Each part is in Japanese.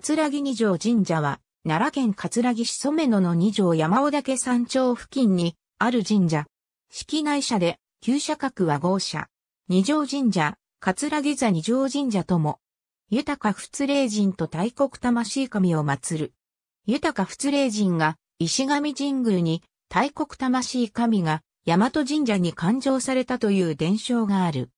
葛城二条神社は、奈良県葛城市染野の二条山尾岳山頂付近にある神社。式内社で、旧社格は豪社。二条神社、葛城座二条神社とも、豊か仏霊神と大国魂神を祀る。豊か仏霊神が石神神宮に大国魂神が大和神社に勘定されたという伝承がある。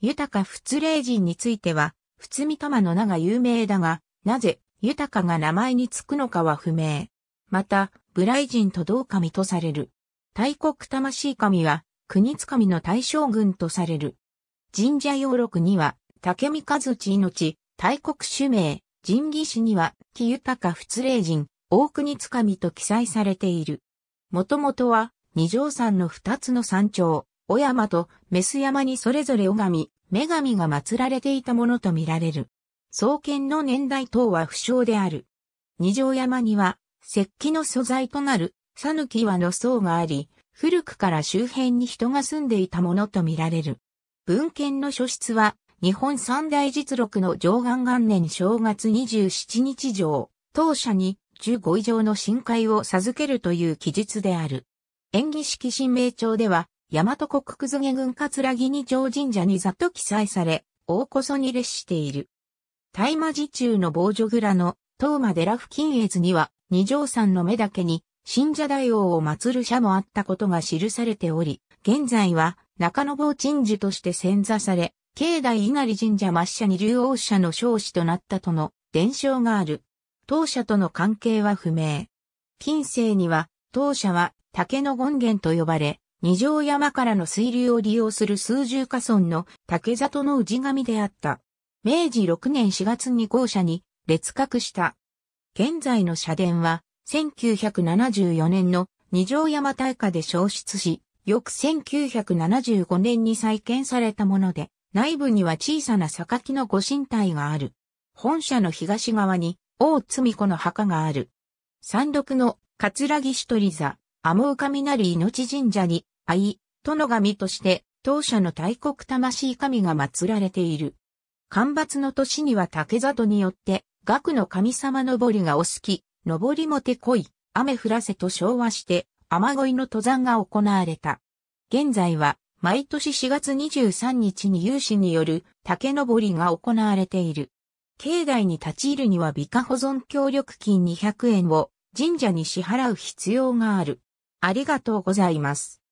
豊か仏霊神については、仏見玉の名が有名だが、なぜ、豊かが名前につくのかは不明。また、ブライ人と同神とされる。大国魂神は、国津神の大将軍とされる。神社要録には、竹見和地命、大国主名、神義氏には、木豊仏霊人、大国津神と記載されている。もともとは、二条山の二つの山頂、小山とメス山にそれぞれ拝み、女神が祀られていたものとみられる。創建の年代等は不詳である。二条山には、石器の素材となる、讃岐岩の層があり、古くから周辺に人が住んでいたものとみられる。文献の書室は、日本三大実録の上岸元年正月27日上、当社に15以上の深海を授けるという記述である。演技式神明帳では、大和国久津下郡葛城二条神社にざっと記載され、大こそに列している。大魔寺中の防除蔵の、東馬寺付近図には、二条山の目だけに、信者大王を祀る社もあったことが記されており、現在は中野坊鎮守として潜座され、境内稲荷神社抹社に竜王社の少子となったとの伝承がある。当社との関係は不明。近世には、当社は竹の権現と呼ばれ、二条山からの水流を利用する数十家村の竹里の氏神であった。明治6年4月に校舎に列格した。現在の社殿は、1974年の二条山大火で焼失し、翌1975年に再建されたもので、内部には小さな榊の御神体がある。本社の東側に、大津子の墓がある。山麓の葛城しとり座、天な雷命神社に、愛、殿神として、当社の大国魂神が祀られている。干ばつの年には竹里によって、額の神様登りがお好き、登りもてこい、雨降らせと昭和して、雨乞いの登山が行われた。現在は、毎年4月23日に有志による竹登りが行われている。境内に立ち入るには美化保存協力金200円を神社に支払う必要がある。ありがとうございます。